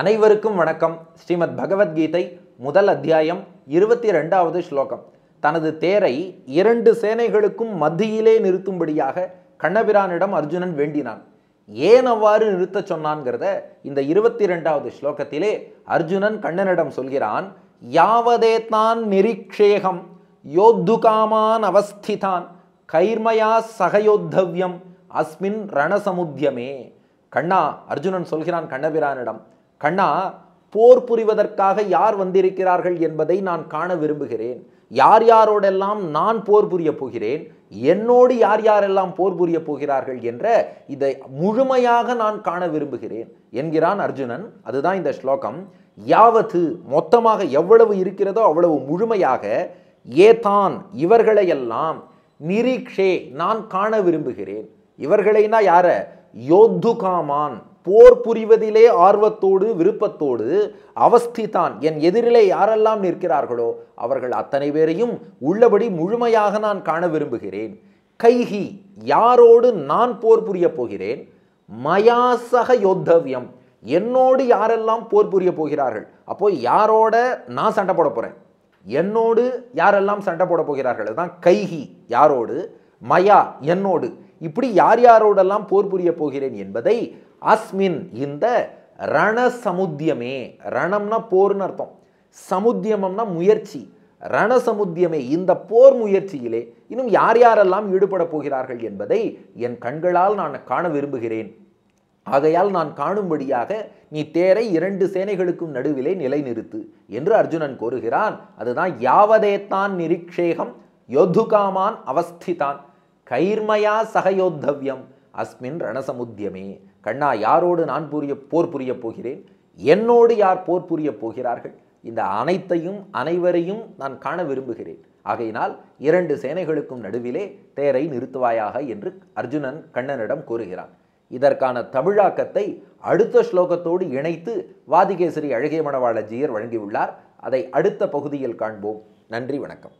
அனைவருக்கும் வணக்கம் ஸ்ரீமத் பகவத்கீதை முதல் அத்தியாயம் இருபத்தி ரெண்டாவது ஸ்லோகம் தனது தேரை இரண்டு சேனைகளுக்கும் மத்தியிலே நிறுத்தும்படியாக கண்ணபிரானிடம் அர்ஜுனன் வேண்டினான் ஏன் அவ்வாறு நிறுத்த சொன்னான்கிறத இந்த இருபத்தி ரெண்டாவது ஸ்லோகத்திலே அர்ஜுனன் கண்ணனிடம் சொல்கிறான் யாவதே தான் நிரீக்ஷேகம் யோத்துகாமான் அவஸ்திதான் கைர்மயா சகயோத்தவ்யம் அஸ்மின் ரணசமுத்தியமே கண்ணா அர்ஜுனன் சொல்கிறான் கண்ணபிரானிடம் கண்ணா போர் புரிவதற்காக யார் வந்திருக்கிறார்கள் என்பதை நான் காண விரும்புகிறேன் யார் யாரோடெல்லாம் நான் போர் புரிய போகிறேன் என்னோடு யார் யாரெல்லாம் போர் புரிய போகிறார்கள் என்ற இதை முழுமையாக நான் காண விரும்புகிறேன் என்கிறான் அர்ஜுனன் அதுதான் இந்த ஸ்லோகம் யாவது மொத்தமாக எவ்வளவு இருக்கிறதோ அவ்வளவு முழுமையாக ஏதான் இவர்களையெல்லாம் நிரீக்ஷே நான் காண விரும்புகிறேன் இவர்களைனா யார யோத்துகாமான் போர் புரிவதிலே ஆர்வத்தோடு விருப்பத்தோடு அவஸ்திதான் என் எதிரிலே யாரெல்லாம் நிற்கிறார்களோ அவர்கள் அத்தனை பேரையும் உள்ளபடி முழுமையாக நான் காண விரும்புகிறேன் கைகி யாரோடு நான் போர் புரிய போகிறேன் மயாசக யோத்தவியம் என்னோடு யாரெல்லாம் போர் புரிய போகிறார்கள் அப்போ யாரோட நான் சண்டை போட போகிறேன் என்னோடு யாரெல்லாம் சண்டை போட போகிறார்கள் அதுதான் கைகி யாரோடு மயா என்னோடு இப்படி யார் யாரோடெல்லாம் போர் புரிய போகிறேன் என்பதை அஸ்மின் இந்த ரண சமுத்தியமே ரணம்னா போர்னு அர்த்தம் சமுத்தியமம்னா முயற்சி ரண சமுத்தியமே இந்த போர் முயற்சியிலே இன்னும் யார் யாரெல்லாம் ஈடுபட போகிறார்கள் என்பதை என் கண்களால் நான் காண விரும்புகிறேன் ஆகையால் நான் காணும்படியாக நீ தேரை இரண்டு சேனைகளுக்கும் நடுவிலே நிலைநிறுத்து என்று அர்ஜுனன் கோருகிறான் அதுதான் யாவதேத்தான் நிரீக்ஷேகம் யோதுகாமான் அவஸ்திதான் கைர்மயா சகயோத்தவ்யம் அஸ்மின் ரணசமுத்தியமே கண்ணா யாரோடு நான் புரிய போர் புரிய போகிறேன் என்னோடு யார் போர் புரிய போகிறார்கள் இந்த அனைத்தையும் அனைவரையும் நான் காண விரும்புகிறேன் ஆகையினால் இரண்டு சேனைகளுக்கும் நடுவிலே தேரை நிறுத்துவாயாக என்று அர்ஜுனன் கண்ணனிடம் கூறுகிறான் இதற்கான தமிழாக்கத்தை அடுத்த ஸ்லோகத்தோடு இணைத்து வாதிகேசரி அழகிய மணவாளஜியர் வழங்கியுள்ளார் அதை அடுத்த பகுதியில் காண்போம் நன்றி வணக்கம்